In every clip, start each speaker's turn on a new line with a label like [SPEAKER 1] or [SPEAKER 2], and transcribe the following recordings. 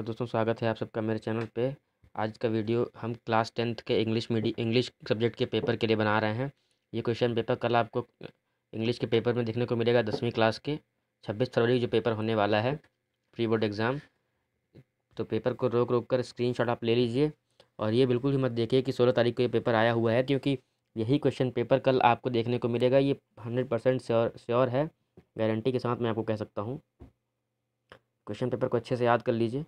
[SPEAKER 1] नमस्कार दोस्तों स्वागत है आप सबका मेरे चैनल पे आज का वीडियो हम क्लास टेंथ के इंग्लिश मीडियम इंग्लिश सब्जेक्ट के पेपर के लिए बना रहे हैं ये क्वेश्चन पेपर कल आपको इंग्लिश के पेपर में देखने को मिलेगा दसवीं क्लास के छब्बीस फरवरी जो पेपर होने वाला है प्री बोर्ड एग्ज़ाम तो पेपर को रोक रोक कर स्क्रीन आप ले लीजिए और ये बिल्कुल भी मत देखिए कि सोलह तारीख को ये पेपर आया हुआ है क्योंकि यही क्वेश्चन पेपर कल आपको देखने को मिलेगा ये हंड्रेड परसेंट श्योर श्योर है गारंटी के साथ मैं आपको कह सकता हूँ क्वेश्चन पेपर को अच्छे से याद कर लीजिए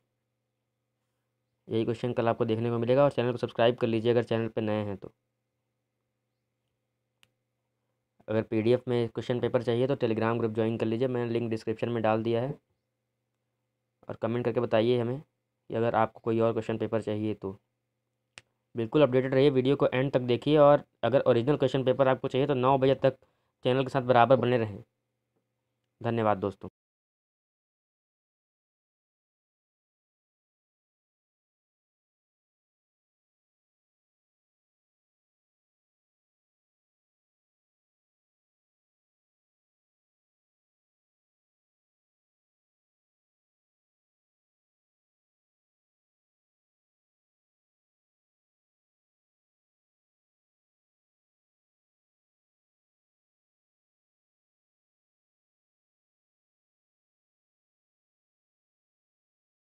[SPEAKER 1] यही क्वेश्चन कल आपको देखने को मिलेगा और चैनल को सब्सक्राइब कर लीजिए अगर चैनल पर नए हैं तो अगर पीडीएफ में क्वेश्चन पेपर चाहिए तो टेलीग्राम ग्रुप ज्वाइन कर लीजिए मैंने लिंक डिस्क्रिप्शन में डाल दिया है और कमेंट करके बताइए हमें कि अगर आपको कोई और क्वेश्चन पेपर चाहिए तो बिल्कुल अपडेटेड रहिए वीडियो को एंड तक देखिए और अगर ओरिजिनल क्वेश्चन पेपर आपको चाहिए तो नौ बजे तक चैनल के साथ बराबर बने रहें धन्यवाद दोस्तों